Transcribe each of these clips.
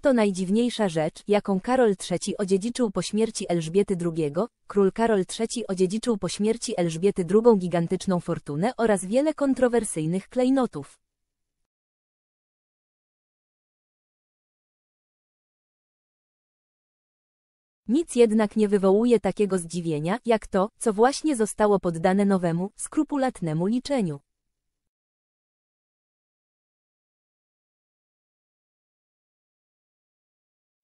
Oto najdziwniejsza rzecz, jaką Karol III odziedziczył po śmierci Elżbiety II, król Karol III odziedziczył po śmierci Elżbiety II gigantyczną fortunę oraz wiele kontrowersyjnych klejnotów. Nic jednak nie wywołuje takiego zdziwienia, jak to, co właśnie zostało poddane nowemu, skrupulatnemu liczeniu.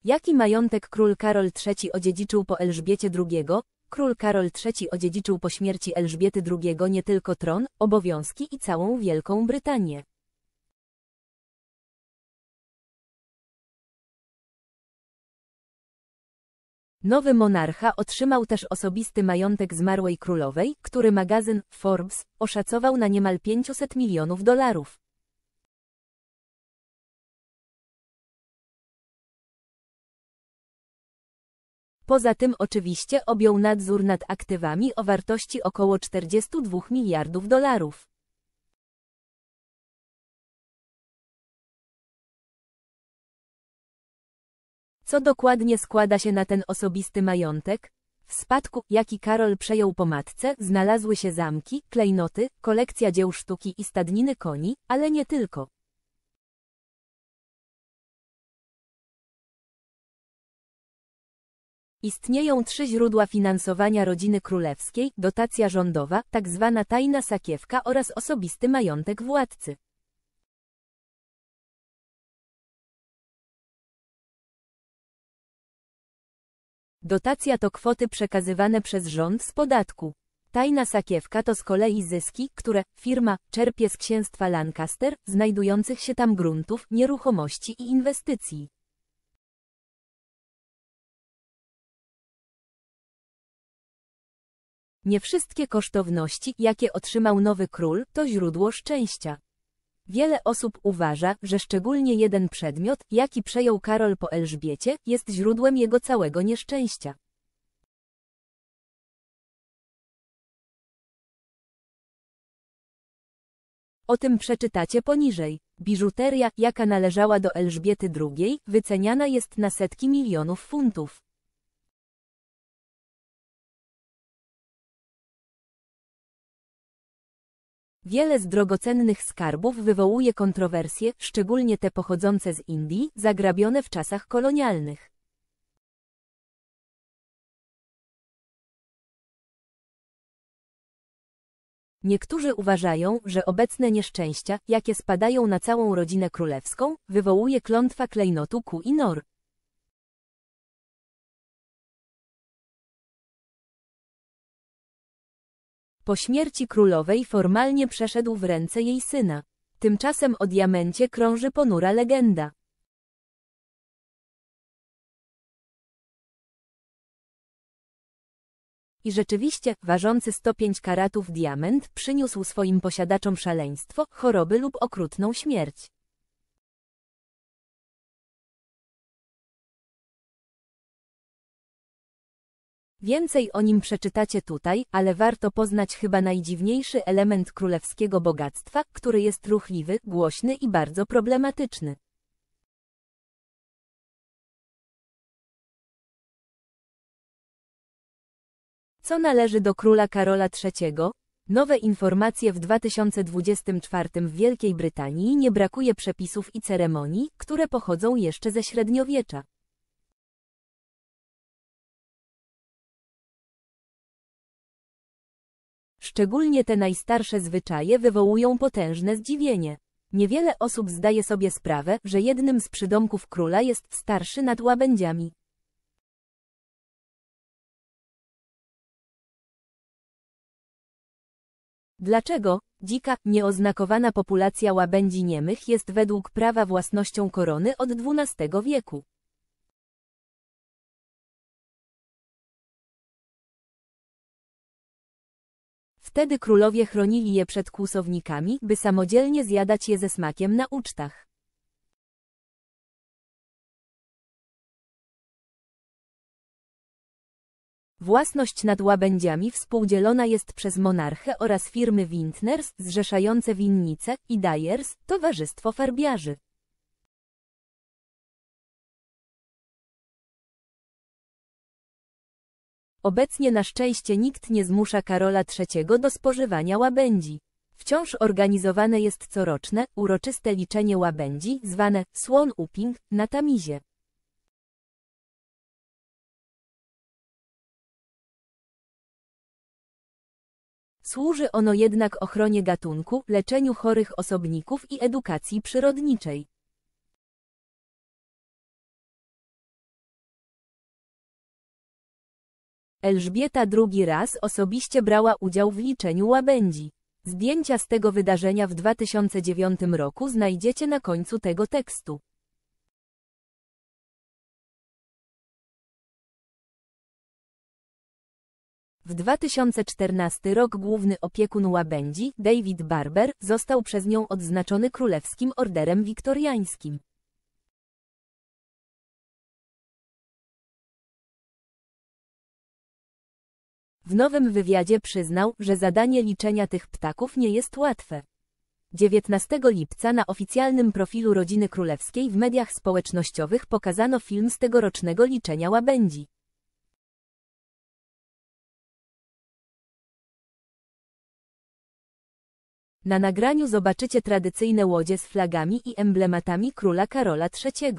Jaki majątek król Karol III odziedziczył po Elżbiecie II? Król Karol III odziedziczył po śmierci Elżbiety II nie tylko tron, obowiązki i całą Wielką Brytanię. Nowy monarcha otrzymał też osobisty majątek zmarłej królowej, który magazyn Forbes oszacował na niemal 500 milionów dolarów. Poza tym oczywiście objął nadzór nad aktywami o wartości około 42 miliardów dolarów. Co dokładnie składa się na ten osobisty majątek? W spadku, jaki Karol przejął po matce, znalazły się zamki, klejnoty, kolekcja dzieł sztuki i stadniny koni, ale nie tylko. Istnieją trzy źródła finansowania rodziny królewskiej, dotacja rządowa, tak zwana tajna sakiewka oraz osobisty majątek władcy. Dotacja to kwoty przekazywane przez rząd z podatku. Tajna sakiewka to z kolei zyski, które firma czerpie z księstwa Lancaster, znajdujących się tam gruntów, nieruchomości i inwestycji. Nie wszystkie kosztowności, jakie otrzymał nowy król, to źródło szczęścia. Wiele osób uważa, że szczególnie jeden przedmiot, jaki przejął Karol po Elżbiecie, jest źródłem jego całego nieszczęścia. O tym przeczytacie poniżej. Biżuteria, jaka należała do Elżbiety II, wyceniana jest na setki milionów funtów. Wiele z drogocennych skarbów wywołuje kontrowersje, szczególnie te pochodzące z Indii, zagrabione w czasach kolonialnych. Niektórzy uważają, że obecne nieszczęścia, jakie spadają na całą rodzinę królewską, wywołuje klątwa klejnotu Ku i Nor. Po śmierci królowej formalnie przeszedł w ręce jej syna. Tymczasem o diamencie krąży ponura legenda. I rzeczywiście, ważący 105 karatów diament przyniósł swoim posiadaczom szaleństwo, choroby lub okrutną śmierć. Więcej o nim przeczytacie tutaj, ale warto poznać chyba najdziwniejszy element królewskiego bogactwa, który jest ruchliwy, głośny i bardzo problematyczny. Co należy do króla Karola III? Nowe informacje w 2024 w Wielkiej Brytanii nie brakuje przepisów i ceremonii, które pochodzą jeszcze ze średniowiecza. Szczególnie te najstarsze zwyczaje wywołują potężne zdziwienie. Niewiele osób zdaje sobie sprawę, że jednym z przydomków króla jest starszy nad łabędziami. Dlaczego dzika, nieoznakowana populacja łabędzi niemych jest według prawa własnością korony od XII wieku? Wtedy królowie chronili je przed kłusownikami, by samodzielnie zjadać je ze smakiem na ucztach. Własność nad łabędziami współdzielona jest przez monarchę oraz firmy Wintners, zrzeszające winnice, i Dyers, Towarzystwo Farbiarzy. Obecnie na szczęście nikt nie zmusza Karola III do spożywania łabędzi. Wciąż organizowane jest coroczne, uroczyste liczenie łabędzi, zwane słon uping, na Tamizie. Służy ono jednak ochronie gatunku, leczeniu chorych osobników i edukacji przyrodniczej. Elżbieta drugi raz osobiście brała udział w liczeniu łabędzi. Zdjęcia z tego wydarzenia w 2009 roku znajdziecie na końcu tego tekstu. W 2014 rok główny opiekun łabędzi, David Barber, został przez nią odznaczony królewskim orderem wiktoriańskim. W nowym wywiadzie przyznał, że zadanie liczenia tych ptaków nie jest łatwe. 19 lipca na oficjalnym profilu rodziny królewskiej w mediach społecznościowych pokazano film z tegorocznego liczenia łabędzi. Na nagraniu zobaczycie tradycyjne łodzie z flagami i emblematami króla Karola III.